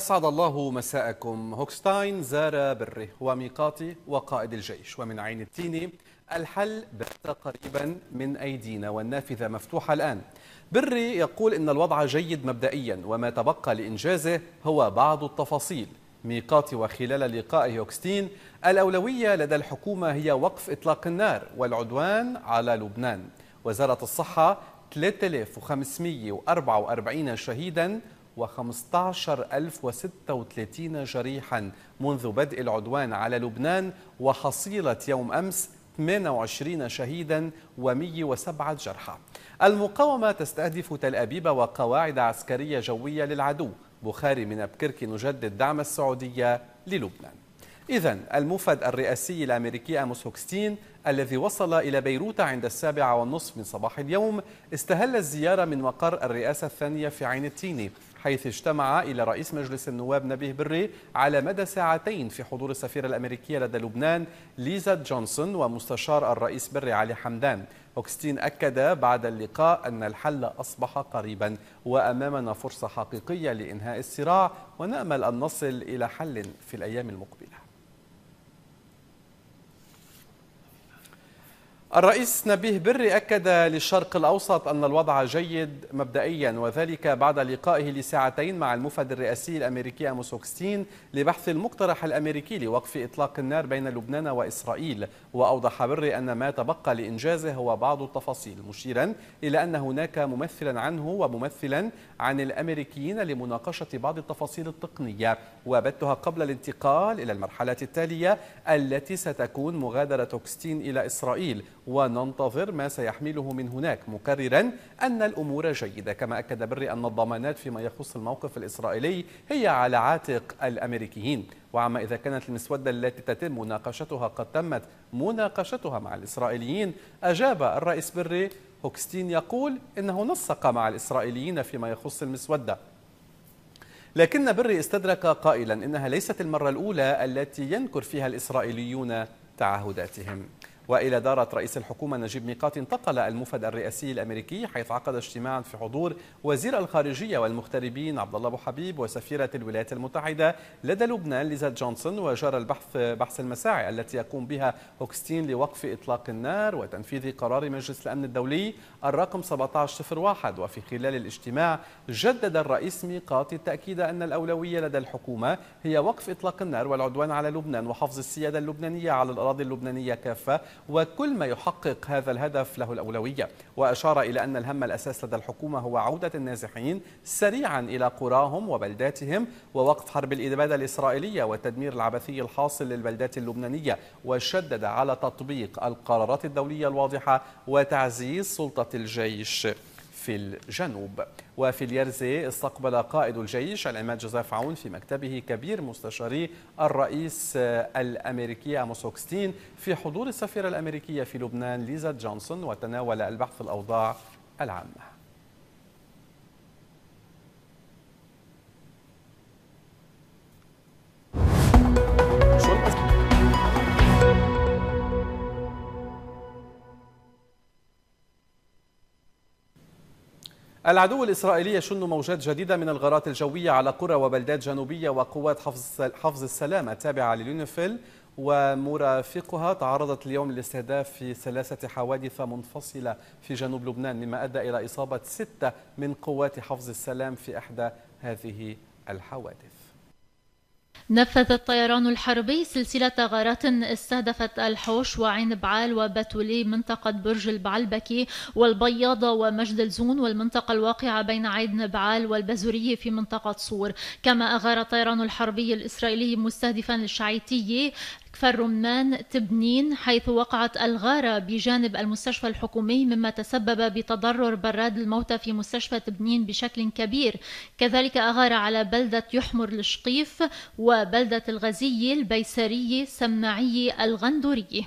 أسعد الله مساءكم هوكستاين زار بره وميقاتي وقائد الجيش ومن عين التين الحل بات قريبا من أيدينا والنافذة مفتوحة الآن بري يقول إن الوضع جيد مبدئيا وما تبقى لإنجازه هو بعض التفاصيل ميقاتي وخلال لقاء هوكستين الأولوية لدى الحكومة هي وقف إطلاق النار والعدوان على لبنان وزارة الصحة 3544 شهيدا و15,036 جريحا منذ بدء العدوان على لبنان وحصيلة يوم أمس 28 شهيدا و107 جرحى المقاومة تستهدف تل أبيب وقواعد عسكرية جوية للعدو بخاري من أبكرك نجدد دعم السعودية للبنان إذا المفد الرئاسي الأمريكي أموس هوكستين الذي وصل إلى بيروت عند السابعة والنصف من صباح اليوم استهل الزيارة من مقر الرئاسة الثانية في عين التيني حيث اجتمع إلى رئيس مجلس النواب نبيه بري على مدى ساعتين في حضور السفيرة الأمريكية لدى لبنان ليزا جونسون ومستشار الرئيس بري علي حمدان أوكستين أكد بعد اللقاء أن الحل أصبح قريبا وأمامنا فرصة حقيقية لإنهاء الصراع ونأمل أن نصل إلى حل في الأيام المقبلة الرئيس نبيه بري أكد للشرق الأوسط أن الوضع جيد مبدئيا وذلك بعد لقائه لساعتين مع المفد الرئاسي الأمريكي أموسوكستين لبحث المقترح الأمريكي لوقف إطلاق النار بين لبنان وإسرائيل وأوضح بري أن ما تبقى لإنجازه هو بعض التفاصيل مشيرا إلى أن هناك ممثلا عنه وممثلا عن الأمريكيين لمناقشة بعض التفاصيل التقنية وبتها قبل الانتقال إلى المرحلة التالية التي ستكون مغادرة أوكستين إلى إسرائيل وننتظر ما سيحمله من هناك مكررا أن الأمور جيدة كما أكد بري أن الضمانات فيما يخص الموقف الإسرائيلي هي على عاتق الأمريكيين وعما إذا كانت المسودة التي تتم مناقشتها قد تمت مناقشتها مع الإسرائيليين أجاب الرئيس بري هوكستين يقول إنه نسق مع الإسرائيليين فيما يخص المسودة لكن بري استدرك قائلا إنها ليست المرة الأولى التي ينكر فيها الإسرائيليون تعهداتهم وإلى دارة رئيس الحكومة نجيب ميقات انتقل المفد الرئاسي الأمريكي حيث عقد اجتماعا في حضور وزير الخارجية والمغتربين عبد الله أبو حبيب وسفيرة الولايات المتحدة لدى لبنان ليزا جونسون وجرى البحث بحث المساعي التي يقوم بها هوكستين لوقف إطلاق النار وتنفيذ قرار مجلس الأمن الدولي الرقم 1701 وفي خلال الاجتماع جدد الرئيس ميقات التأكيد أن الأولوية لدى الحكومة هي وقف إطلاق النار والعدوان على لبنان وحفظ السيادة اللبنانية على الأراضي اللبنانية كافة وكل ما يحقق هذا الهدف له الأولوية وأشار إلى أن الهم الأساس لدى الحكومة هو عودة النازحين سريعا إلى قراهم وبلداتهم ووقف حرب الإبادة الإسرائيلية والتدمير العبثي الحاصل للبلدات اللبنانية وشدد على تطبيق القرارات الدولية الواضحة وتعزيز سلطة الجيش في الجنوب وفي اليرزي استقبل قائد الجيش العماد جوزيف عون في مكتبه كبير مستشاري الرئيس الأمريكي أموس هوكستين في حضور السفيرة الأمريكية في لبنان ليزا جونسون وتناول البحث الأوضاع العامة العدو الإسرائيلي يشن موجات جديدة من الغارات الجوية على قرى وبلدات جنوبية وقوات حفظ السلام التابعة لليونيفيل ومرافقها تعرضت اليوم للاستهداف في ثلاثة حوادث منفصلة في جنوب لبنان مما أدى إلى إصابة ستة من قوات حفظ السلام في إحدى هذه الحوادث نفذ الطيران الحربي سلسلة غارات استهدفت الحوش وعين بعال وبتولي منطقة برج البعلبكي والبياضة ومجد الزون والمنطقة الواقعة بين عين بعال والبزورية في منطقة صور كما أغار الطيران الحربي الإسرائيلي مستهدفا الشعيتية كفر رمان تبنين حيث وقعت الغارة بجانب المستشفى الحكومي مما تسبب بتضرر براد الموتى في مستشفى تبنين بشكل كبير كذلك أغار على بلدة يحمر الشقيف وبلدة الغزية البيسرية السماعية الغندورية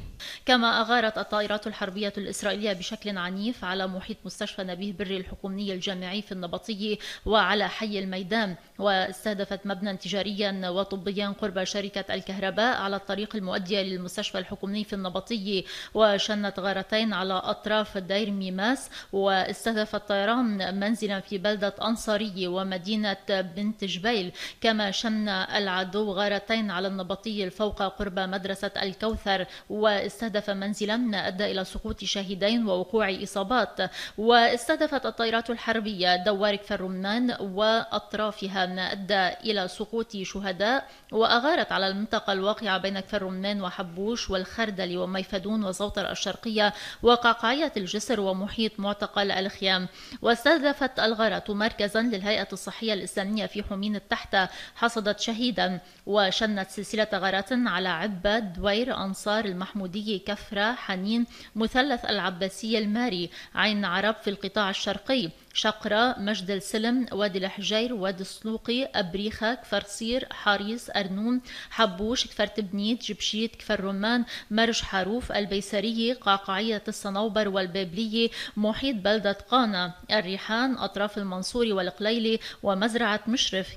كما أغارت الطائرات الحربية الإسرائيلية بشكل عنيف على محيط مستشفى نبيه بري الحكومي الجامعي في النبطي وعلى حي الميدان واستهدفت مبنى تجاريا وطبيا قرب شركة الكهرباء على الطريق المؤدية للمستشفى الحكومي في النبطي وشنت غارتين على أطراف دير ميماس واستهدف الطيران منزلا في بلدة أنصاري ومدينة بنت جبيل كما شن العدو غارتين على النبطي الفوق قرب مدرسة الكوثر واستهدف استهدف منزلا أدى إلى سقوط شاهدين ووقوع إصابات واستهدفت الطائرات الحربية دوارك فرمان وأطرافها ما أدى إلى سقوط شهداء وأغارت على المنطقة الواقعة بين كفر رمان وحبوش والخردل وميفدون وزوطر الشرقية وقعقعية الجسر ومحيط معتقل الخيام واستهدفت الغارات مركزا للهيئة الصحية الإسلامية في حمين التحتة حصدت شهيدا وشنت سلسلة غارات على عبة دوير أنصار المحمودية العربي كفرة حنين مثلث العباسية الماري عين عرب في القطاع الشرقي شقرة مجد السلم وادي الحجير وادي السلوقي أبريخة كفر صير حاريس أرنون حبوش كفر تبنيت جبشيت كفر رمان مرج حروف البيسرية قعقعية الصنوبر والبابلية محيط بلدة قانا الريحان أطراف المنصوري والقليلي ومزرعة مشرف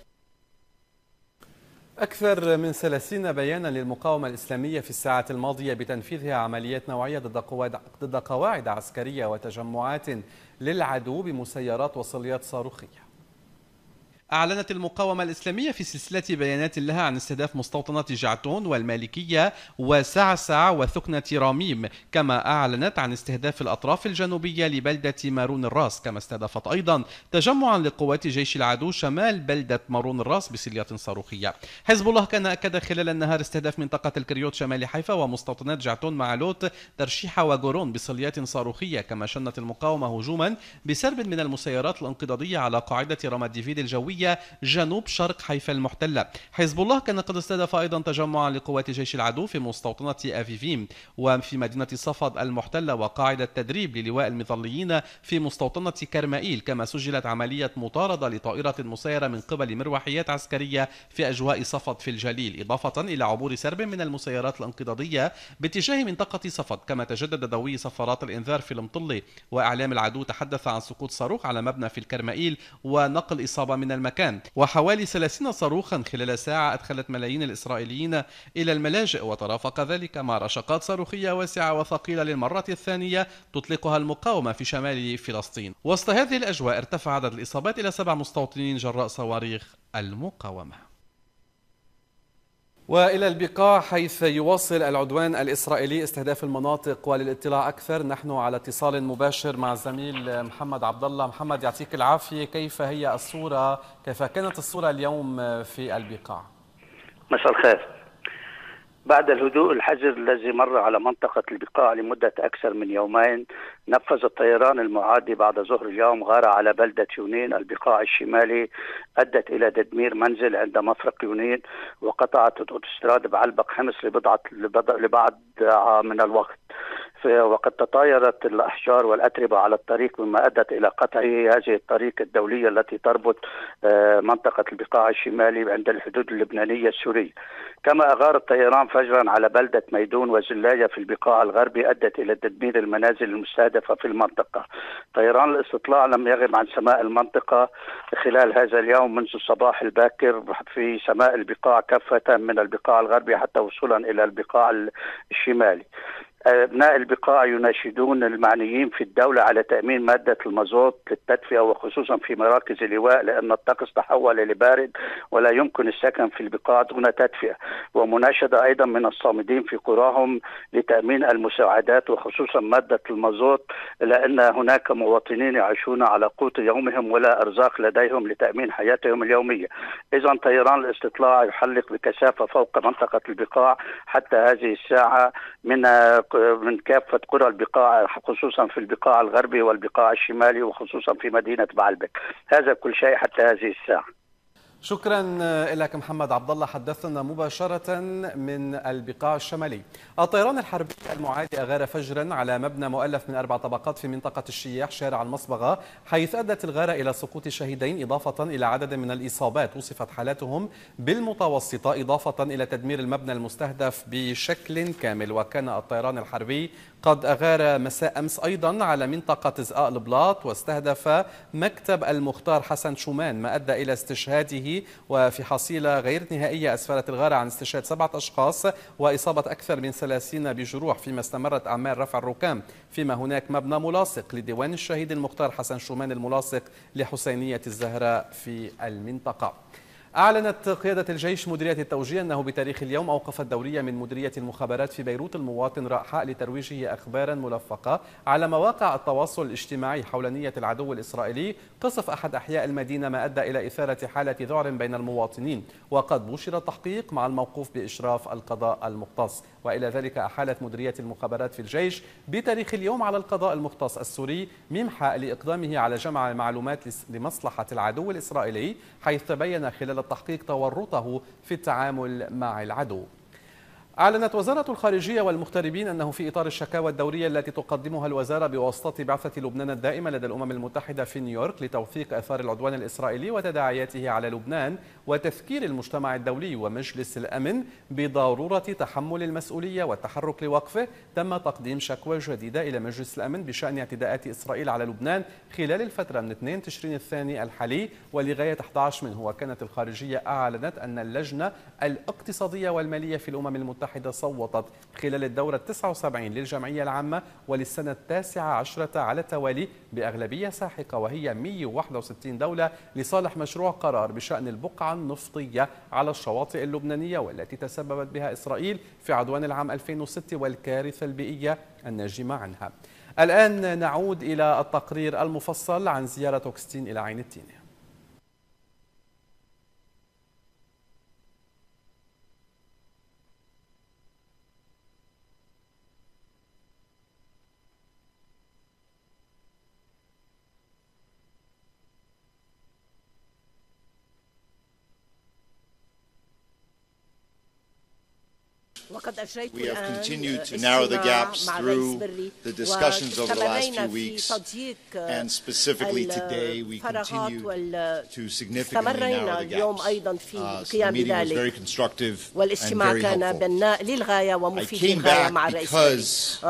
أكثر من 30 بيانا للمقاومة الإسلامية في الساعة الماضية بتنفيذها عمليات نوعية ضد قواعد عسكرية وتجمعات للعدو بمسيرات وصليات صاروخية أعلنت المقاومة الإسلامية في سلسلة بيانات لها عن استهداف مستوطنات جعتون والمالكية وسعسع وثكنة راميم كما أعلنت عن استهداف الأطراف الجنوبية لبلدة مارون الراس كما استهدفت أيضا تجمعا لقوات جيش العدو شمال بلدة مارون الراس بسلية صاروخية حزب الله كان أكد خلال النهار استهداف منطقة الكريوت شمال حيفا ومستوطنات جعتون مع لوت ترشيح وغورون بسليات صاروخية كما شنت المقاومة هجوما بسرب من المسيرات الانقضاضية على قاعدة ديفيد الجوية السورية جنوب شرق حيفا المحتلة حزب الله كان قد استهدف أيضا تجمعا لقوات جيش العدو في مستوطنة أفيفيم وفي مدينة صفد المحتلة وقاعدة تدريب للواء المظليين في مستوطنة كرمائيل كما سجلت عملية مطاردة لطائرة مسيرة من قبل مروحيات عسكرية في أجواء صفد في الجليل إضافة إلى عبور سرب من المسيرات الانقضاضية باتجاه منطقة صفد كما تجدد دوي صفارات الإنذار في المطلة وإعلام العدو تحدث عن سقوط صاروخ على مبنى في الكرمائيل ونقل إصابة من المدينة المكان وحوالي 30 صاروخا خلال ساعة أدخلت ملايين الإسرائيليين إلى الملاجئ وترافق ذلك مع رشقات صاروخية واسعة وثقيلة للمرة الثانية تطلقها المقاومة في شمال فلسطين وسط هذه الأجواء ارتفع عدد الإصابات إلى سبع مستوطنين جراء صواريخ المقاومة والى البقاع حيث يواصل العدوان الاسرائيلي استهداف المناطق وللاطلاع اكثر نحن على اتصال مباشر مع الزميل محمد عبد الله محمد يعطيك العافيه كيف هي الصوره كيف كانت الصوره اليوم في البقاع مساء الخير بعد الهدوء الحجر الذي مر على منطقة البقاع لمدة أكثر من يومين نفذ الطيران المعادي بعد ظهر اليوم غارة على بلدة يونين البقاع الشمالي أدت إلى تدمير منزل عند مفرق يونين وقطعت الأوتوستراد بعلبق حمص لبضعة لبعض من الوقت وقد تطايرت الأحجار والأتربة على الطريق مما أدت إلى قطع هذه الطريق الدولية التي تربط آه، منطقة البقاع الشمالي عند الحدود اللبنانية السورية كما أغار الطيران فجرا على بلدة ميدون وزلاية في البقاع الغربي أدت إلى تدمير المنازل المستهدفة في المنطقة طيران الاستطلاع لم يغب عن سماء المنطقة خلال هذا اليوم منذ الصباح الباكر في سماء البقاع كافة من البقاع الغربي حتى وصولا إلى البقاع الشمالي أبناء البقاع يناشدون المعنيين في الدولة على تأمين مادة المازوت للتدفئة وخصوصا في مراكز اللواء لأن الطقس تحول لبارد ولا يمكن السكن في البقاع دون تدفئة ومناشدة أيضا من الصامدين في قراهم لتأمين المساعدات وخصوصا مادة المازوت لأن هناك مواطنين يعيشون على قوت يومهم ولا أرزاق لديهم لتأمين حياتهم اليومية إذا طيران الاستطلاع يحلق بكثافة فوق منطقة البقاع حتى هذه الساعة من من كافة قرى البقاع خصوصا في البقاع الغربي والبقاع الشمالي وخصوصا في مدينة بعلبك هذا كل شيء حتى هذه الساعة شكرا لك محمد عبد الله حدثنا مباشرة من البقاع الشمالي. الطيران الحربي المعادي أغار فجرا على مبنى مؤلف من أربع طبقات في منطقة الشياح شارع المصبغة حيث أدت الغارة إلى سقوط شهيدين إضافة إلى عدد من الإصابات وصفت حالاتهم بالمتوسطة إضافة إلى تدمير المبنى المستهدف بشكل كامل وكان الطيران الحربي قد أغار مساء أمس أيضا على منطقة زقاق البلاط واستهدف مكتب المختار حسن شومان ما أدى إلى استشهاده وفي حصيلة غير نهائية أسفرت الغارة عن استشهاد سبعة أشخاص وإصابة أكثر من ثلاثين بجروح فيما استمرت أعمال رفع الركام فيما هناك مبنى ملاصق لديوان الشهيد المختار حسن شومان الملاصق لحسينية الزهراء في المنطقة أعلنت قيادة الجيش مديرية التوجيه أنه بتاريخ اليوم أوقفت دورية من مديرية المخابرات في بيروت المواطن رأحاء لترويجه أخبارا ملفقة على مواقع التواصل الاجتماعي حول نية العدو الإسرائيلي قصف أحد أحياء المدينة ما أدى إلى إثارة حالة ذعر بين المواطنين وقد بشر التحقيق مع الموقوف بإشراف القضاء المختص وإلى ذلك أحالت مديرية المخابرات في الجيش بتاريخ اليوم على القضاء المختص السوري ممحى لإقدامه على جمع المعلومات لمصلحة العدو الإسرائيلي حيث تبين خلال التحقيق تورطه في التعامل مع العدو أعلنت وزارة الخارجية والمغتربين أنه في إطار الشكاوى الدورية التي تقدمها الوزارة بواسطة بعثة لبنان الدائمة لدى الأمم المتحدة في نيويورك لتوثيق آثار العدوان الإسرائيلي وتداعياته على لبنان وتذكير المجتمع الدولي ومجلس الأمن بضرورة تحمل المسؤولية والتحرك لوقفه تم تقديم شكوى جديدة إلى مجلس الأمن بشأن اعتداءات إسرائيل على لبنان خلال الفترة من 2 تشرين الثاني الحالي ولغاية 11 منه وكانت الخارجية أعلنت أن اللجنة الاقتصادية والمالية في الأمم المتحدة المتحدة صوتت خلال الدورة 79 للجمعية العامة وللسنة التاسعة عشرة على التوالي بأغلبية ساحقة وهي 161 دولة لصالح مشروع قرار بشأن البقعة النفطية على الشواطئ اللبنانية والتي تسببت بها إسرائيل في عدوان العام 2006 والكارثة البيئية الناجمة عنها الآن نعود إلى التقرير المفصل عن زيارة أوكستين إلى عين التينة We have um, continued to uh, narrow the gaps through the uh, discussions over the last few weeks, euh, and specifically euh, today we continue euh, to significantly narrow the gaps. Uh, so the meeting was very constructive and very helpful. I came back because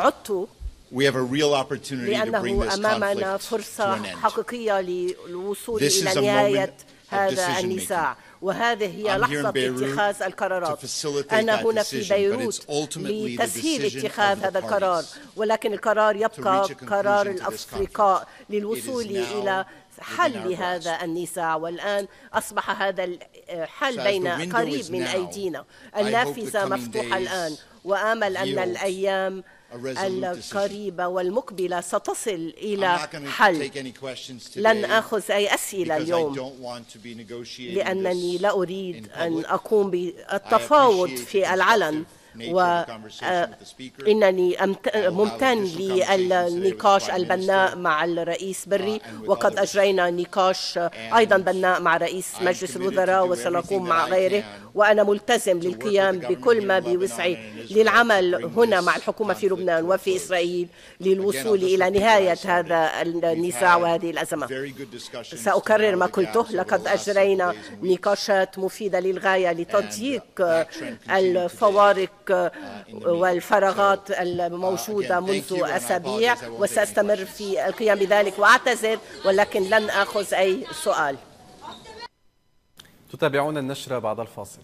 we have a real opportunity to bring this conflict to an end. This is a moment of decision making. وهذه هي لحظة اتخاذ القرارات أنا هنا في بيروت لتسهيل اتخاذ هذا القرار ولكن القرار يبقى قرار الافريقاء للوصول إلى حل هذا النزاع والآن أصبح هذا الحل بين قريب من أيدينا النافذة مفتوحة الآن وآمل أن الأيام القريبة والمقبلة ستصل إلى حل لن أخذ أي أسئلة اليوم لأنني لا أريد أن أقوم بالتفاوض في العلن وإنني آه، ممتن للنقاش البناء مع الرئيس uh, بري وقد أجرينا نقاش آه، أيضا بناء مع رئيس مجلس الوزراء وسنقوم مع غيره وأنا ملتزم للقيام بكل ما بوسعي للعمل هنا مع الحكومة في لبنان وفي إسرائيل للوصول إلى نهاية هذا النزاع وهذه الأزمة سأكرر ما قلته لقد أجرينا نقاشات مفيدة للغاية لتضييق الفوارق الشك آه، آه، والفراغات الموجودة آه، منذ أسابيع وسأستمر في القيام بذلك وأعتذر ولكن لن أخذ أي سؤال تتابعون النشرة بعد الفاصل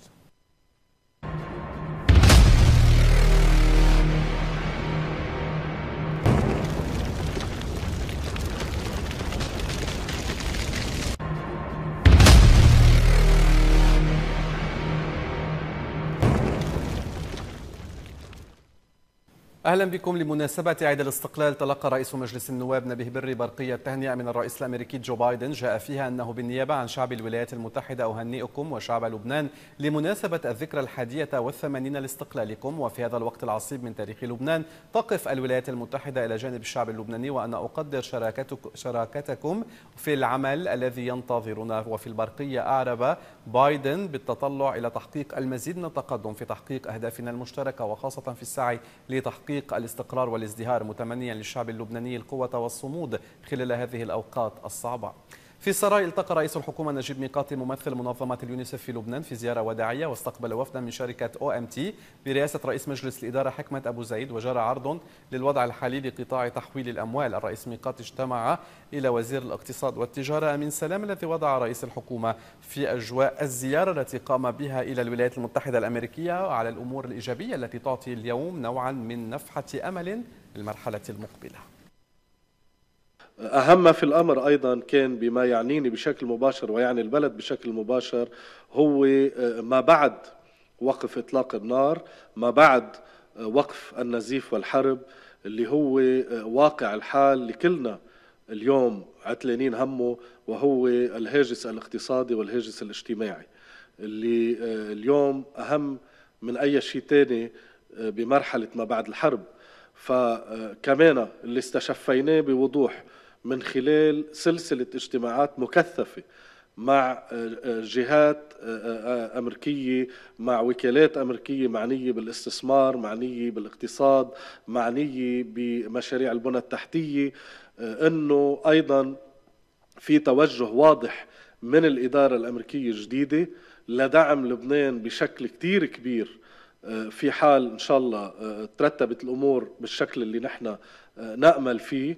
اهلا بكم لمناسبه عيد الاستقلال تلقى رئيس مجلس النواب نبيه بري برقيه تهنئه من الرئيس الامريكي جو بايدن جاء فيها انه بالنيابه عن شعب الولايات المتحده اهنئكم وشعب لبنان لمناسبه الذكرى الحادية والثمانين لاستقلالكم وفي هذا الوقت العصيب من تاريخ لبنان تقف الولايات المتحده الى جانب الشعب اللبناني وانا اقدر شراكتك شراكتكم في العمل الذي ينتظرنا وفي البرقيه اعرب بايدن بالتطلع الى تحقيق المزيد من التقدم في تحقيق اهدافنا المشتركه وخاصه في السعي لتحقيق تحقيق الاستقرار والازدهار متمنيا للشعب اللبناني القوة والصمود خلال هذه الأوقات الصعبة في سراي التقى رئيس الحكومة نجيب ميقاتي ممثل منظمة اليونيسف في لبنان في زيارة وداعية واستقبل وفدا من شركة أو أم تي برئاسة رئيس مجلس الإدارة حكمة أبو زيد وجرى عرض للوضع الحالي لقطاع تحويل الأموال الرئيس ميقاتي اجتمع إلى وزير الاقتصاد والتجارة أمين سلام الذي وضع رئيس الحكومة في أجواء الزيارة التي قام بها إلى الولايات المتحدة الأمريكية على الأمور الإيجابية التي تعطي اليوم نوعا من نفحة أمل المرحلة المقبلة أهم ما في الأمر أيضا كان بما يعنيني بشكل مباشر ويعني البلد بشكل مباشر هو آه، ما بعد وقف إطلاق النار ما بعد آه، وقف النزيف والحرب اللي هو آه، واقع الحال لكلنا اليوم عتلانين همه وهو الهاجس الاقتصادي والهاجس الاجتماعي اللي اليوم أهم من أي شيء تاني بمرحلة ما بعد الحرب فكمان اللي استشفيناه بوضوح من خلال سلسلة اجتماعات مكثفة مع آه، آه، جهات آه، أمريكية مع وكالات أمريكية معنية بالاستثمار معنية بالاقتصاد معنية بمشاريع البنى التحتية أنه أيضا في توجه واضح من الإدارة الأمريكية الجديدة لدعم لبنان بشكل كتير كبير في حال إن شاء الله ترتبت الأمور بالشكل اللي نحن نأمل فيه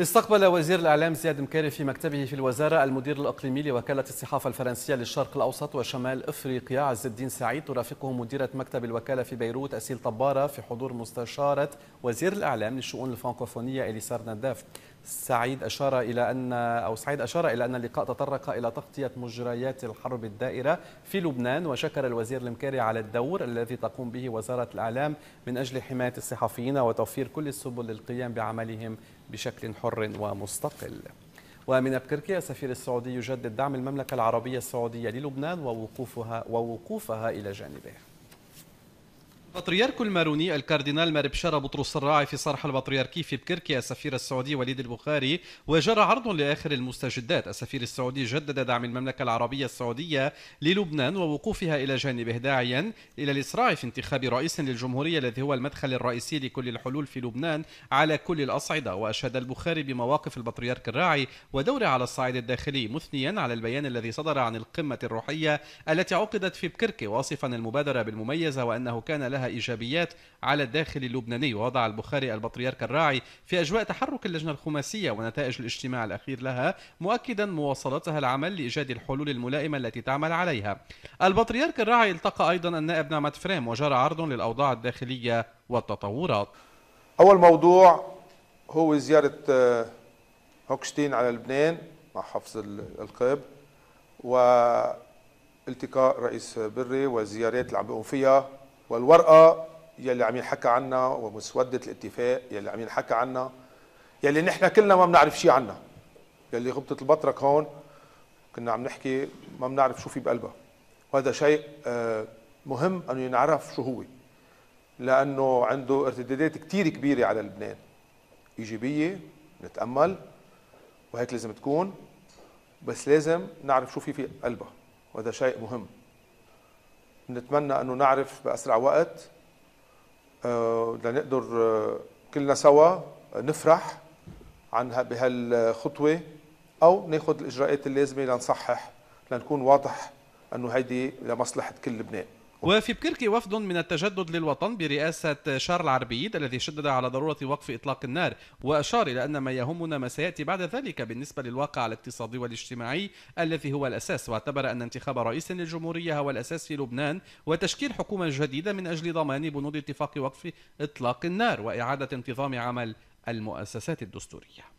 استقبل وزير الإعلام زياد مكاري في مكتبه في الوزارة المدير الإقليمي لوكالة الصحافة الفرنسية للشرق الأوسط وشمال إفريقيا عز الدين سعيد ترافقه مديرة مكتب الوكالة في بيروت أسيل طبارة في حضور مستشارة وزير الإعلام للشؤون الفرنكوفونية إليسار نداف سعيد أشار إلى أن أو سعيد أشار إلى أن اللقاء تطرق إلى تغطية مجريات الحرب الدائرة في لبنان وشكر الوزير المكاري على الدور الذي تقوم به وزارة الإعلام من أجل حماية الصحفيين وتوفير كل السبل للقيام بعملهم بشكل حر ومستقل ومن أبكركيا سفير السعودي يجدد دعم المملكة العربية السعودية للبنان ووقوفها, ووقوفها إلى جانبه البطريرك الماروني الكاردينال مار بشارة بطرس الراعي في صرح البطريركي في بكركي السفير السعودي وليد البخاري وجرى عرض لآخر المستجدات السفير السعودي جدد دعم المملكة العربية السعودية للبنان ووقوفها إلى جانبه داعيا إلى الإسراع في انتخاب رئيس للجمهورية الذي هو المدخل الرئيسي لكل الحلول في لبنان على كل الأصعدة وأشاد البخاري بمواقف البطريرك الراعي ودوره على الصعيد الداخلي مثنيا على البيان الذي صدر عن القمة الروحية التي عقدت في بكركي واصفا المبادرة بالمميزة وأنه كان لها إيجابيات على الداخل اللبناني ووضع البخاري البطريرك الراعي في أجواء تحرك اللجنة الخماسية ونتائج الاجتماع الأخير لها مؤكدا مواصلتها العمل لإيجاد الحلول الملائمة التي تعمل عليها البطريرك الراعي التقى أيضا النائب نعمت فريم وجرى عرض للأوضاع الداخلية والتطورات أول موضوع هو زيارة آه، هوكشتين على لبنان مع حفظ القب والتقاء رئيس بري والزيارات اللي عم بيقوم فيها والورقه يلي عم ينحكى عنها ومسوده الاتفاق يلي عم ينحكى عنها يلي نحن كلنا ما بنعرف شيء عنها يلي غبطه البطرك هون كنا عم نحكي ما بنعرف شو في بقلبها وهذا شيء آه، مهم انه ينعرف شو هو لانه عنده ارتدادات كثير كبيره على لبنان ايجابيه نتامل وهيك لازم تكون بس لازم نعرف شو في في قلبها وهذا شيء مهم نتمنى انه نعرف باسرع وقت آه، لنقدر آه، كلنا سوا آه، نفرح عن بهالخطوه او ناخذ الاجراءات اللازمه لنصحح لنكون واضح انه هيدي لمصلحه كل لبنان وفي بكركي وفد من التجدد للوطن برئاسة شارل عربيد الذي شدد على ضرورة وقف إطلاق النار وأشار إلى أن ما يهمنا ما سيأتي بعد ذلك بالنسبة للواقع الاقتصادي والاجتماعي الذي هو الأساس واعتبر أن انتخاب رئيس للجمهورية هو الأساس في لبنان وتشكيل حكومة جديدة من أجل ضمان بنود اتفاق وقف إطلاق النار وإعادة انتظام عمل المؤسسات الدستورية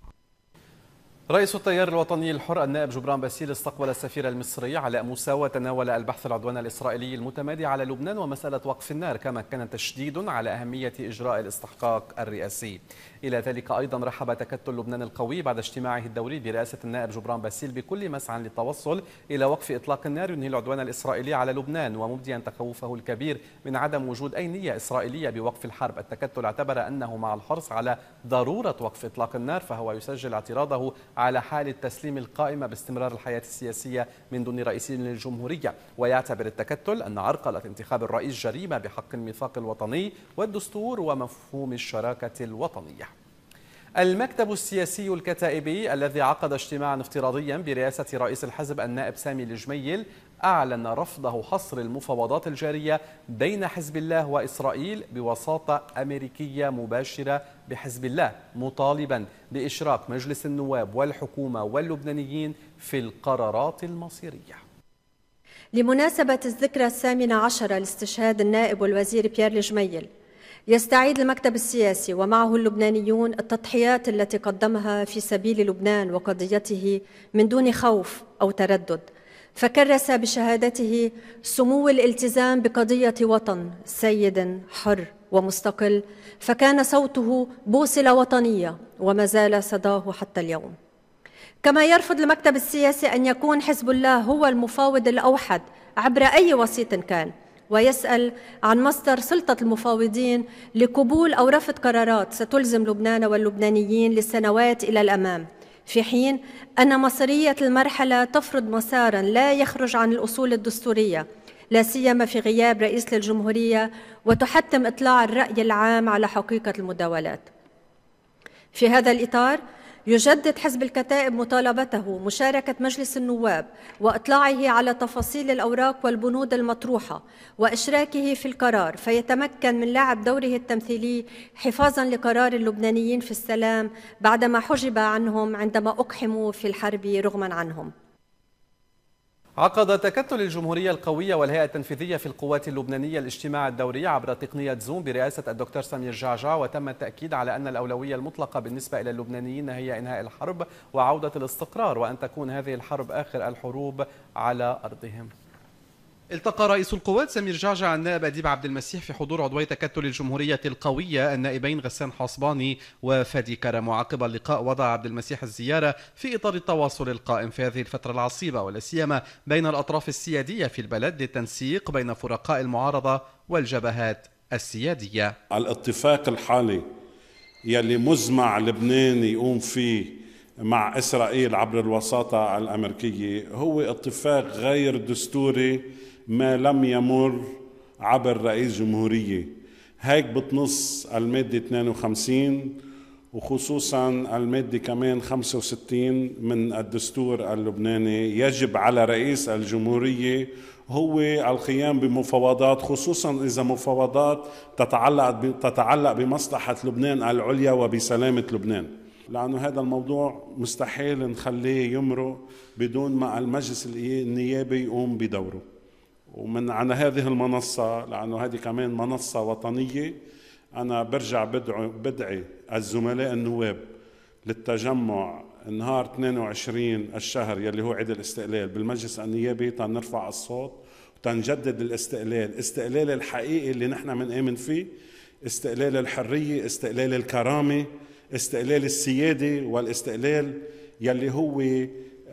رئيس التيار الوطني الحر النائب جبران باسيل استقبل السفير المصري علاء موسى وتناول البحث العدوان الإسرائيلي المتمادي على لبنان ومسألة وقف النار كما كان تشديد على أهمية إجراء الاستحقاق الرئاسي إلى ذلك أيضا رحب تكتل لبنان القوي بعد اجتماعه الدوري برئاسة النائب جبران باسيل بكل مسعى للتوصل إلى وقف إطلاق النار ينهي العدوان الإسرائيلي على لبنان ومبديا تخوفه الكبير من عدم وجود أي نية إسرائيلية بوقف الحرب التكتل اعتبر أنه مع الحرص على ضرورة وقف إطلاق النار فهو يسجل اعتراضه على حال التسليم القائمة باستمرار الحياة السياسية من دون رئيس للجمهورية ويعتبر التكتل أن عرقلة انتخاب الرئيس جريمة بحق الميثاق الوطني والدستور ومفهوم الشراكة الوطنية المكتب السياسي الكتائبي الذي عقد اجتماعا افتراضيا برئاسة رئيس الحزب النائب سامي الجميل أعلن رفضه حصر المفاوضات الجارية بين حزب الله وإسرائيل بوساطة أمريكية مباشرة بحزب الله مطالبا بإشراك مجلس النواب والحكومة واللبنانيين في القرارات المصيريه لمناسبة الذكرى الثامنة عشرة لاستشهاد النائب والوزير بيير لجميل يستعيد المكتب السياسي ومعه اللبنانيون التضحيات التي قدمها في سبيل لبنان وقضيته من دون خوف أو تردد فكرس بشهادته سمو الالتزام بقضيه وطن سيد حر ومستقل فكان صوته بوصله وطنيه وما زال صداه حتى اليوم كما يرفض المكتب السياسي ان يكون حزب الله هو المفاوض الاوحد عبر اي وسيط كان ويسال عن مصدر سلطه المفاوضين لقبول او رفض قرارات ستلزم لبنان واللبنانيين للسنوات الى الامام في حين أن مصيرية المرحلة تفرض مسارا لا يخرج عن الأصول الدستورية لا سيما في غياب رئيس للجمهورية وتحتم إطلاع الرأي العام على حقيقة المداولات في هذا الإطار يجدد حزب الكتائب مطالبته مشاركة مجلس النواب وإطلاعه على تفاصيل الأوراق والبنود المطروحة وإشراكه في القرار فيتمكن من لعب دوره التمثيلي حفاظا لقرار اللبنانيين في السلام بعدما حجب عنهم عندما أقحموا في الحرب رغما عنهم عقد تكتل الجمهورية القوية والهيئة التنفيذية في القوات اللبنانية الاجتماع الدوري عبر تقنية زوم برئاسة الدكتور سمير جعجع وتم التأكيد على أن الأولوية المطلقة بالنسبة إلى اللبنانيين هي إنهاء الحرب وعودة الاستقرار وأن تكون هذه الحرب آخر الحروب على أرضهم التقى رئيس القوات سمير جعجع النائب أديب عبد المسيح في حضور عضوي تكتل الجمهورية القوية النائبين غسان حصباني وفادي كرم وعقب اللقاء وضع عبد المسيح الزيارة في إطار التواصل القائم في هذه الفترة العصيبة ولا سيما بين الأطراف السيادية في البلد للتنسيق بين فرقاء المعارضة والجبهات السيادية الاتفاق الحالي يلي مزمع لبنان يقوم فيه مع إسرائيل عبر الوساطة الأمريكية هو اتفاق غير دستوري ما لم يمر عبر رئيس جمهورية هيك بتنص المادة 52 وخصوصا المادة كمان 65 من الدستور اللبناني يجب على رئيس الجمهورية هو القيام بمفاوضات خصوصا إذا مفاوضات تتعلق تتعلق بمصلحة لبنان العليا وبسلامة لبنان لأنه هذا الموضوع مستحيل نخليه يمرق بدون ما المجلس النيابي يقوم بدوره ومن على هذه المنصة لأنه هذه كمان منصة وطنية أنا برجع بدعو بدعي الزملاء النواب للتجمع نهار 22 الشهر يلي هو عيد الاستقلال بالمجلس النيابي تنرفع الصوت وتنجدد الاستقلال استقلال الحقيقي اللي نحن بنآمن فيه استقلال الحرية استقلال الكرامة استقلال السيادة والاستقلال يلي هو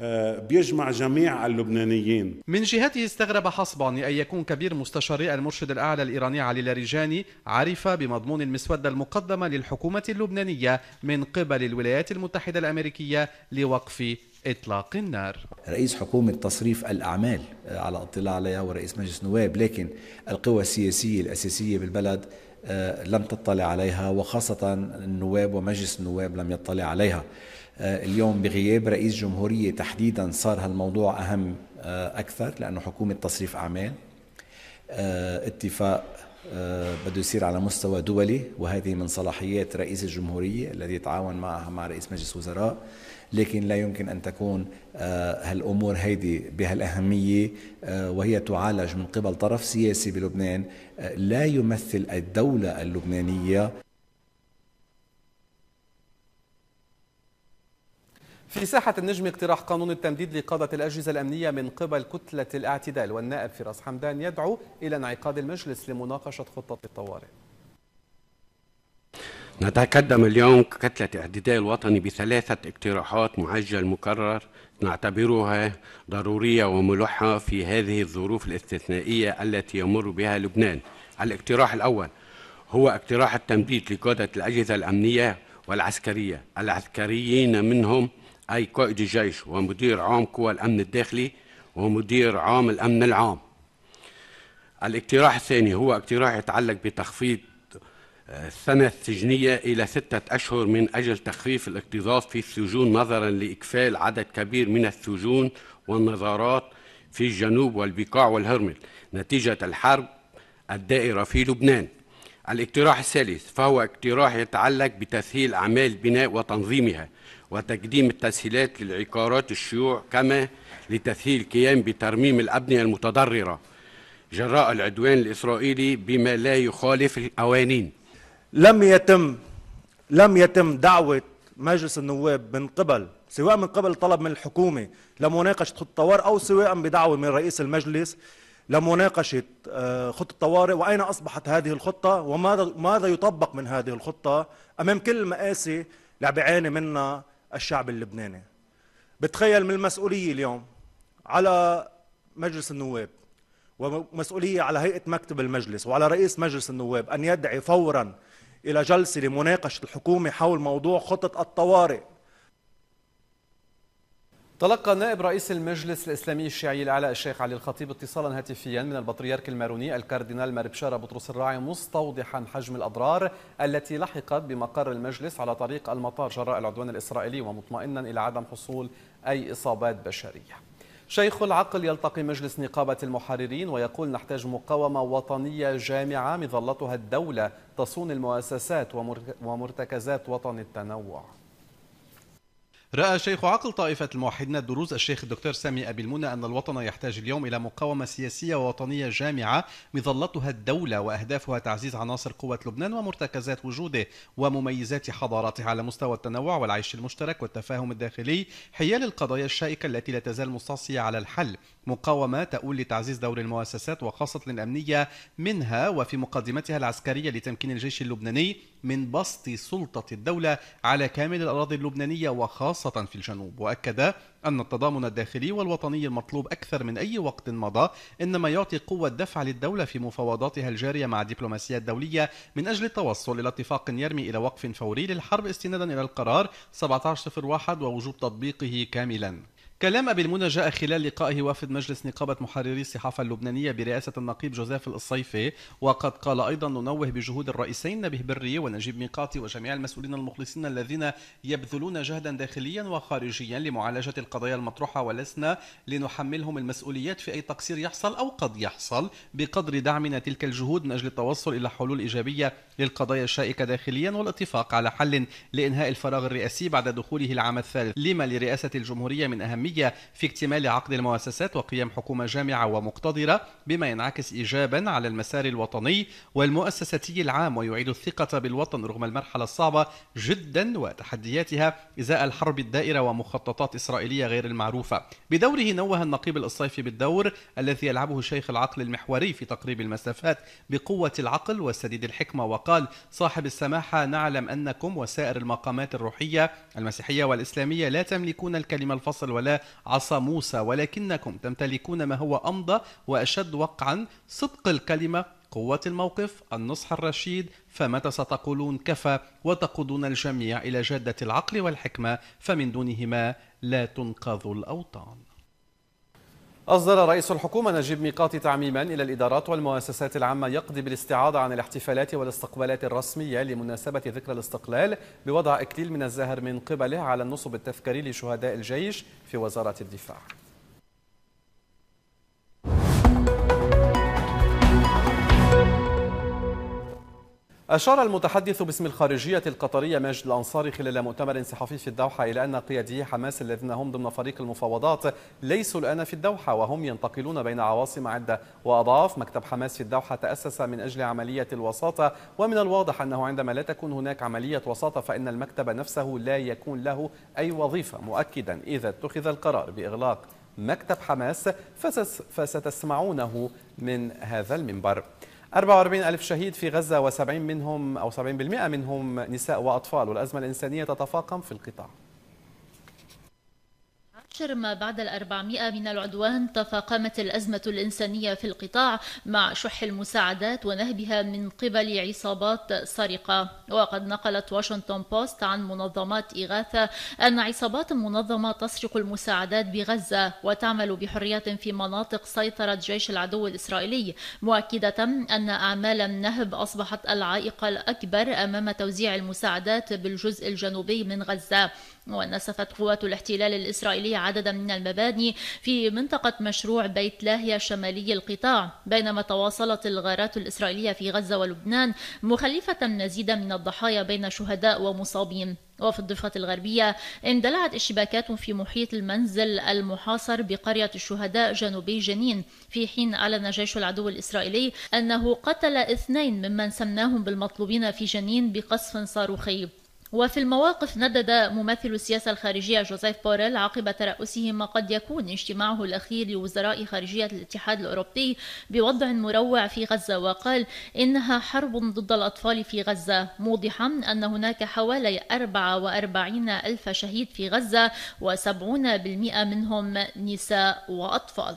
آه، بيجمع جميع اللبنانيين من جهته استغرب حصباني أن يكون كبير مستشاري المرشد الأعلى الإيراني علي لاريجاني عرف بمضمون المسودة المقدمة للحكومة اللبنانية من قبل الولايات المتحدة الأمريكية لوقف إطلاق النار رئيس حكومة تصريف الأعمال آه، على اطلاع عليها ورئيس مجلس نواب لكن القوى السياسية الأساسية بالبلد آه، لم تطلع عليها وخاصة النواب ومجلس النواب لم يطلع عليها آه، اليوم بغياب رئيس جمهورية تحديدا صار هالموضوع أهم آه، أكثر لأنه حكومة تصريف أعمال آه، اتفاق بده يصير على مستوى دولي وهذه من صلاحيات رئيس الجمهورية الذي يتعاون معها مع رئيس مجلس وزراء لكن لا يمكن أن تكون هالأمور هيدي بهالأهمية وهي تعالج من قبل طرف سياسي بلبنان لا يمثل الدولة اللبنانية في ساحة النجم اقتراح قانون التمديد لقادة الأجهزة الأمنية من قبل كتلة الاعتدال والنائب فراس حمدان يدعو إلى انعقاد المجلس لمناقشة خطة الطوارئ نتقدم اليوم كتلة اعتدال وطني بثلاثة اقتراحات معجل مكرر نعتبرها ضرورية وملحة في هذه الظروف الاستثنائية التي يمر بها لبنان الاقتراح الأول هو اقتراح التمديد لقادة الأجهزة الأمنية والعسكرية العسكريين منهم أي قائد الجيش ومدير عام قوى الأمن الداخلي ومدير عام الأمن العام الاقتراح الثاني هو اقتراح يتعلق بتخفيض السنة آه، السجنية إلى ستة أشهر من أجل تخفيف الاكتظاظ في السجون نظرا لإكفال عدد كبير من السجون والنظارات في الجنوب والبقاع والهرمل نتيجة الحرب الدائرة في لبنان الاقتراح الثالث فهو اقتراح يتعلق بتسهيل أعمال البناء وتنظيمها وتقديم التسهيلات للعقارات الشيوع كما لتسهيل القيام بترميم الأبنية المتضررة جراء العدوان الإسرائيلي بما لا يخالف القوانين لم يتم لم يتم دعوة مجلس النواب من قبل سواء من قبل طلب من الحكومة لمناقشة خطة الطوارئ أو سواء بدعوة من رئيس المجلس لمناقشة آه، خطة الطوارئ وأين أصبحت هذه الخطة وماذا ماذا يطبق من هذه الخطة أمام كل المآسي اللي عم بيعاني منها الشعب اللبناني بتخيل من المسؤوليه اليوم على مجلس النواب ومسؤوليه على هيئه مكتب المجلس وعلى رئيس مجلس النواب ان يدعي فورا الى جلسه لمناقشه الحكومه حول موضوع خطه الطوارئ تلقى نائب رئيس المجلس الإسلامي الشيعي الأعلى الشيخ علي الخطيب اتصالا هاتفيا من البطريرك الماروني الكاردينال ماربشارة بطرس الراعي مستوضحا حجم الأضرار التي لحقت بمقر المجلس على طريق المطار جراء العدوان الإسرائيلي ومطمئنا إلى عدم حصول أي إصابات بشرية شيخ العقل يلتقي مجلس نقابة المحررين ويقول نحتاج مقاومة وطنية جامعة مظلتها الدولة تصون المؤسسات ومرتكزات وطن التنوع رأى شيخ عقل طائفة الموحدين الدروز الشيخ الدكتور سامي أبي المنى أن الوطن يحتاج اليوم إلى مقاومة سياسية ووطنية جامعة مظلتها الدولة وأهدافها تعزيز عناصر قوة لبنان ومرتكزات وجوده ومميزات حضاراته على مستوى التنوع والعيش المشترك والتفاهم الداخلي حيال القضايا الشائكة التي لا تزال مستعصية على الحل مقاومة تؤول لتعزيز دور المؤسسات وخاصة الأمنية منها وفي مقدمتها العسكرية لتمكين الجيش اللبناني من بسط سلطة الدولة على كامل الأراضي اللبنانية وخاصة في الجنوب وأكد أن التضامن الداخلي والوطني المطلوب أكثر من أي وقت مضى إنما يعطي قوة دفع للدولة في مفاوضاتها الجارية مع الدبلوماسية الدولية من أجل التوصل إلى اتفاق يرمي إلى وقف فوري للحرب استنادا إلى القرار 1701 ووجوب تطبيقه كاملا كلام أبي المنى جاء خلال لقائه وفد مجلس نقابة محرري الصحافة اللبنانية برئاسة النقيب جوزيف الصيفي وقد قال أيضا ننوه بجهود الرئيسين نبيه بري ونجيب ميقاتي وجميع المسؤولين المخلصين الذين يبذلون جهدا داخليا وخارجيا لمعالجة القضايا المطروحة ولسنا لنحملهم المسؤوليات في أي تقصير يحصل أو قد يحصل بقدر دعمنا تلك الجهود من أجل التوصل إلى حلول إيجابية للقضايا الشائكة داخليا والاتفاق على حل لإنهاء الفراغ الرئاسي بعد دخوله العام الثالث لما لرئاسة الجمهورية من أهم أهمية في اكتمال عقد المؤسسات وقيام حكومة جامعة ومقتدرة بما ينعكس إيجابا على المسار الوطني والمؤسساتي العام ويعيد الثقة بالوطن رغم المرحلة الصعبة جدا وتحدياتها إزاء الحرب الدائرة ومخططات إسرائيلية غير المعروفة بدوره نوه النقيب الصيفي بالدور الذي يلعبه شيخ العقل المحوري في تقريب المسافات بقوة العقل وسديد الحكمة وقال صاحب السماحة نعلم أنكم وسائر المقامات الروحية المسيحية والإسلامية لا تملكون الكلمة الفصل ولا عصا موسى ولكنكم تمتلكون ما هو أمضى وأشد وقعا صدق الكلمة قوة الموقف النصح الرشيد فمتى ستقولون كفى وتقودون الجميع إلى جادة العقل والحكمة فمن دونهما لا تنقذ الأوطان أصدر رئيس الحكومة نجيب ميقاتي تعميما إلى الإدارات والمؤسسات العامة يقضي بالاستعاضة عن الاحتفالات والاستقبالات الرسمية لمناسبة ذكرى الاستقلال بوضع إكليل من الزهر من قبله على النصب التذكاري لشهداء الجيش في وزارة الدفاع أشار المتحدث باسم الخارجية القطرية ماجد الأنصاري خلال مؤتمر صحفي في الدوحة إلى أن قيادي حماس الذين هم ضمن فريق المفاوضات ليسوا الآن في الدوحة وهم ينتقلون بين عواصم عدة وأضاف مكتب حماس في الدوحة تأسس من أجل عملية الوساطة ومن الواضح أنه عندما لا تكون هناك عملية وساطة فإن المكتب نفسه لا يكون له أي وظيفة مؤكدا إذا اتخذ القرار بإغلاق مكتب حماس فستسمعونه من هذا المنبر 44 ألف شهيد في غزة و70 منهم أو 70% منهم نساء وأطفال والأزمة الإنسانية تتفاقم في القطاع ما بعد الأربعمائة من العدوان تفاقمت الأزمة الإنسانية في القطاع مع شح المساعدات ونهبها من قبل عصابات سرقة وقد نقلت واشنطن بوست عن منظمات إغاثة أن عصابات منظمة تسرق المساعدات بغزة وتعمل بحرية في مناطق سيطرة جيش العدو الإسرائيلي مؤكدة أن أعمال النهب أصبحت العائق الأكبر أمام توزيع المساعدات بالجزء الجنوبي من غزة ونسفت قوات الاحتلال الإسرائيلي عددا من المباني في منطقة مشروع بيت لاهيا شمالي القطاع بينما تواصلت الغارات الإسرائيلية في غزة ولبنان مخلفة مزيدا من الضحايا بين شهداء ومصابين وفي الضفة الغربية اندلعت اشتباكات في محيط المنزل المحاصر بقرية الشهداء جنوبي جنين في حين أعلن جيش العدو الإسرائيلي أنه قتل اثنين ممن سماهم بالمطلوبين في جنين بقصف صاروخي وفي المواقف ندد ممثل السياسة الخارجية جوزيف بوريل عقب ترأسه ما قد يكون اجتماعه الأخير لوزراء خارجية الاتحاد الأوروبي بوضع مروع في غزة وقال إنها حرب ضد الأطفال في غزة موضحا أن هناك حوالي 44 ألف شهيد في غزة و70% منهم نساء وأطفال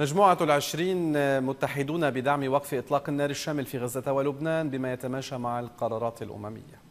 مجموعة العشرين متحدون بدعم وقف إطلاق النار الشامل في غزة ولبنان بما يتماشى مع القرارات الأممية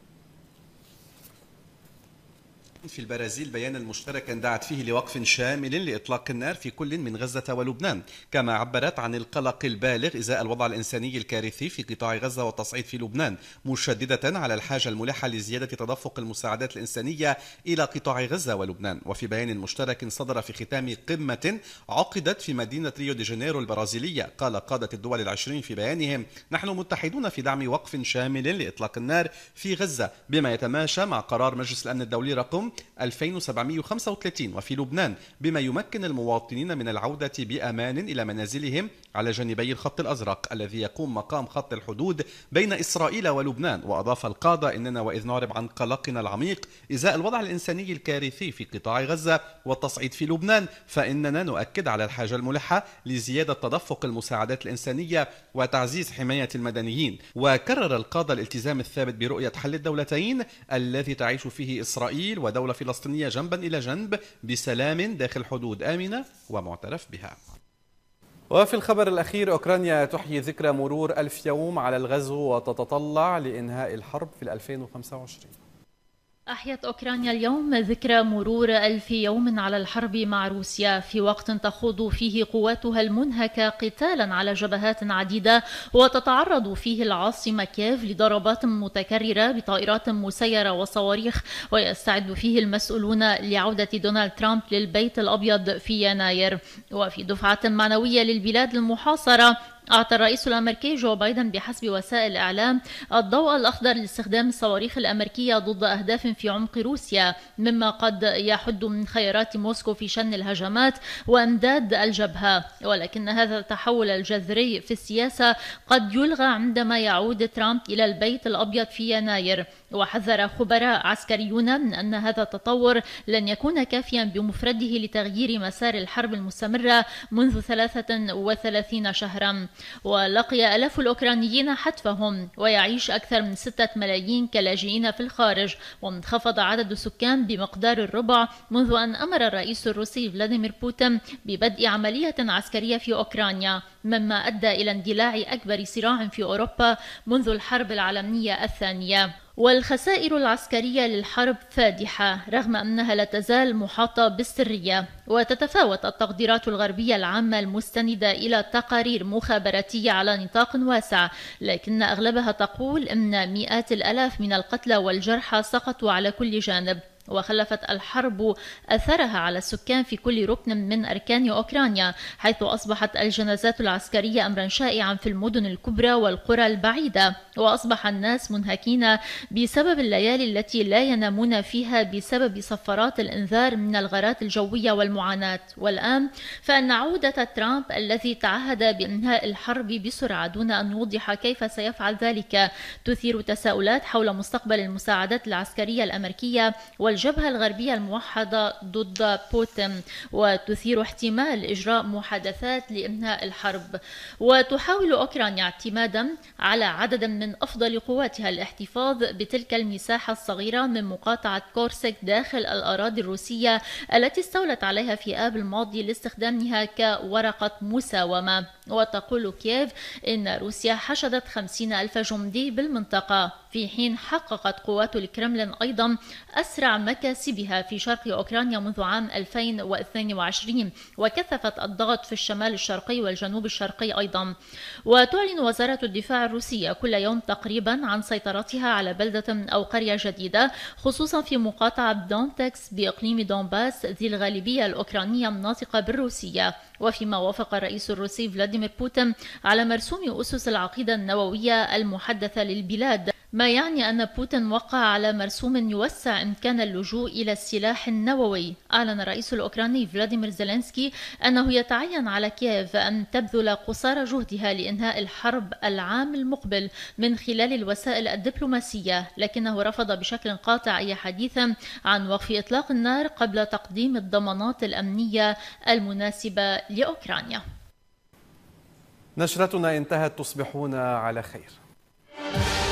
في البرازيل بيانا مشتركا دعت فيه لوقف شامل لإطلاق النار في كل من غزة ولبنان كما عبرت عن القلق البالغ إزاء الوضع الإنساني الكارثي في قطاع غزة والتصعيد في لبنان مشددة على الحاجة الملحة لزيادة تدفق المساعدات الإنسانية إلى قطاع غزة ولبنان وفي بيان مشترك صدر في ختام قمة عقدت في مدينة ريو دي جانيرو البرازيلية قال قادة الدول العشرين في بيانهم نحن متحدون في دعم وقف شامل لإطلاق النار في غزة بما يتماشى مع قرار مجلس الأمن الدولي رقم 2735 وفي لبنان بما يمكن المواطنين من العودة بأمان إلى منازلهم على جانبي الخط الأزرق الذي يقوم مقام خط الحدود بين إسرائيل ولبنان وأضاف القادة إننا وإذ نعرب عن قلقنا العميق إزاء الوضع الإنساني الكارثي في قطاع غزة والتصعيد في لبنان فإننا نؤكد على الحاجة الملحة لزيادة تدفق المساعدات الإنسانية وتعزيز حماية المدنيين وكرر القادة الالتزام الثابت برؤية حل الدولتين الذي تعيش فيه إسرائيل ودولة دولة فلسطينية جنبا إلى جنب بسلام داخل حدود آمنة ومعترف بها وفي الخبر الأخير أوكرانيا تحيي ذكرى مرور ألف يوم على الغزو وتتطلع لإنهاء الحرب في 2025 أحيت أوكرانيا اليوم ذكرى مرور ألف يوم على الحرب مع روسيا في وقت تخوض فيه قواتها المنهكة قتالا على جبهات عديدة وتتعرض فيه العاصمة كييف لضربات متكررة بطائرات مسيرة وصواريخ ويستعد فيه المسؤولون لعودة دونالد ترامب للبيت الأبيض في يناير وفي دفعة معنوية للبلاد المحاصرة أعطى الرئيس الأمريكي جو بايدن بحسب وسائل الإعلام الضوء الأخضر لاستخدام الصواريخ الأمريكية ضد أهداف في عمق روسيا مما قد يحد من خيارات موسكو في شن الهجمات وإمداد الجبهة ولكن هذا التحول الجذري في السياسة قد يلغى عندما يعود ترامب إلى البيت الأبيض في يناير وحذر خبراء عسكريون من أن هذا التطور لن يكون كافيا بمفرده لتغيير مسار الحرب المستمرة منذ 33 شهرا ولقي ألاف الأوكرانيين حتفهم ويعيش أكثر من ستة ملايين كلاجئين في الخارج وانخفض عدد السكان بمقدار الربع منذ أن أمر الرئيس الروسي فلاديمير بوتين ببدء عملية عسكرية في أوكرانيا مما أدى إلى اندلاع أكبر صراع في أوروبا منذ الحرب العالمية الثانية والخسائر العسكرية للحرب فادحة رغم أنها لا تزال محاطة بالسرية وتتفاوت التقديرات الغربية العامة المستندة إلى تقارير مخابراتية على نطاق واسع لكن أغلبها تقول أن مئات الألاف من القتلى والجرحى سقطوا على كل جانب وخلفت الحرب أثرها على السكان في كل ركن من أركان أوكرانيا حيث أصبحت الجنازات العسكرية أمرا شائعا في المدن الكبرى والقرى البعيدة وأصبح الناس منهكين بسبب الليالي التي لا ينامون فيها بسبب صفرات الإنذار من الغارات الجوية والمعاناة والآن فإن عودة ترامب الذي تعهد بإنهاء الحرب بسرعة دون أن يوضح كيف سيفعل ذلك تثير تساؤلات حول مستقبل المساعدات العسكرية الأمريكية وال الجبهة الغربية الموحدة ضد بوتين وتثير احتمال إجراء محادثات لإنهاء الحرب وتحاول أوكرانيا اعتمادا على عدد من أفضل قواتها الاحتفاظ بتلك المساحة الصغيرة من مقاطعة كورسك داخل الأراضي الروسية التي استولت عليها في آب الماضي لاستخدامها كورقة مساومة وتقول كييف إن روسيا حشدت خمسين ألف جندي بالمنطقة في حين حققت قوات الكرملين أيضا أسرع مكاسبها في شرق أوكرانيا منذ عام 2022 وكثفت الضغط في الشمال الشرقي والجنوب الشرقي أيضا وتعلن وزارة الدفاع الروسية كل يوم تقريبا عن سيطرتها على بلدة أو قرية جديدة خصوصا في مقاطعة دونتكس بإقليم دونباس ذي الغالبية الأوكرانية الناطقة بالروسية وفيما وافق الرئيس الروسي فلاديمير بوتين على مرسوم أسس العقيدة النووية المحدثة للبلاد ما يعني أن بوتين وقع على مرسوم يوسع إمكان اللجوء إلى السلاح النووي أعلن الرئيس الأوكراني فلاديمير زيلينسكي أنه يتعين على كييف أن تبذل قصارى جهدها لإنهاء الحرب العام المقبل من خلال الوسائل الدبلوماسية لكنه رفض بشكل قاطع أي حديث عن وقف إطلاق النار قبل تقديم الضمانات الأمنية المناسبة لأوكرانيا نشرتنا انتهت تصبحون على خير